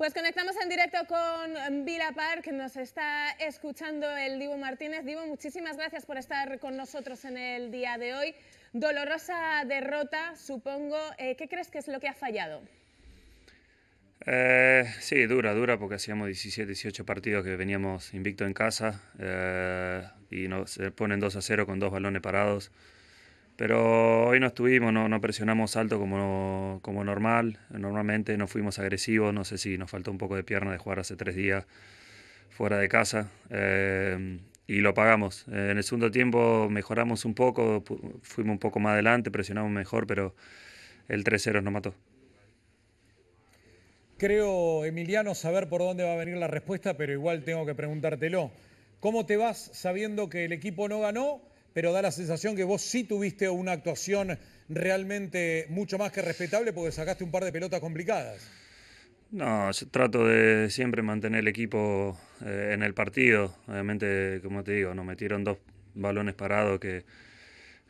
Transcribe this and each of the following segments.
Pues conectamos en directo con Vila Park, nos está escuchando el Divo Martínez. Divo, muchísimas gracias por estar con nosotros en el día de hoy. Dolorosa derrota, supongo. Eh, ¿Qué crees que es lo que ha fallado? Eh, sí, dura, dura, porque hacíamos 17, 18 partidos que veníamos invicto en casa eh, y nos ponen 2 a 0 con dos balones parados. Pero hoy no estuvimos, no, presionamos alto como, como normal. Normalmente no fuimos agresivos, no sé si nos faltó un poco de pierna de jugar hace tres días fuera de casa. Eh, y lo pagamos. En el segundo tiempo mejoramos un poco, fuimos un poco más adelante, presionamos mejor, pero el 3-0 nos mató. Creo, Emiliano, saber por dónde va a venir la respuesta, pero igual tengo que preguntártelo. ¿Cómo te vas sabiendo que el equipo no ganó pero da la sensación que vos sí tuviste una actuación realmente mucho más que respetable porque sacaste un par de pelotas complicadas. No, trato de siempre mantener el equipo eh, en el partido. Obviamente, como te digo, nos metieron dos balones parados que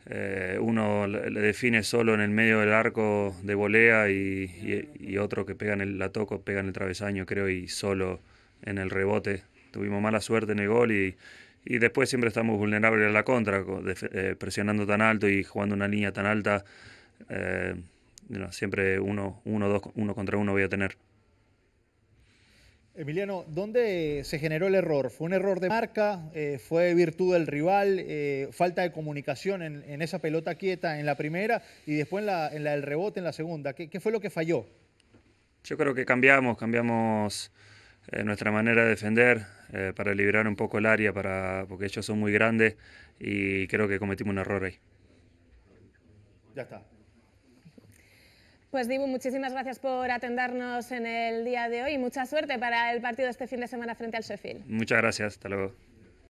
eh, uno le define solo en el medio del arco de volea y, otro que pega en el, la toco, pega en el travesaño, creo, y solo en el rebote. Tuvimos mala suerte en el gol y, y después siempre estamos vulnerables a la contra, eh, presionando tan alto y jugando una línea tan alta. Eh, siempre uno, dos, uno contra uno voy a tener. Emiliano, ¿dónde se generó el error? ¿Fue un error de marca? Eh, ¿Fue virtud del rival? ¿Falta de comunicación en, esa pelota quieta en la primera y después en la, del rebote en la segunda? ¿Qué, ¿Qué, fue lo que falló? Yo creo que cambiamos, cambiamos eh, nuestra manera de defender, eh, para liberar un poco el área, para, porque ellos son muy grandes y creo que cometimos un error ahí. Ya está. Pues Dibu, muchísimas gracias por atendernos en el día de hoy mucha suerte para el partido este fin de semana frente al Sheffield. Muchas gracias, hasta luego.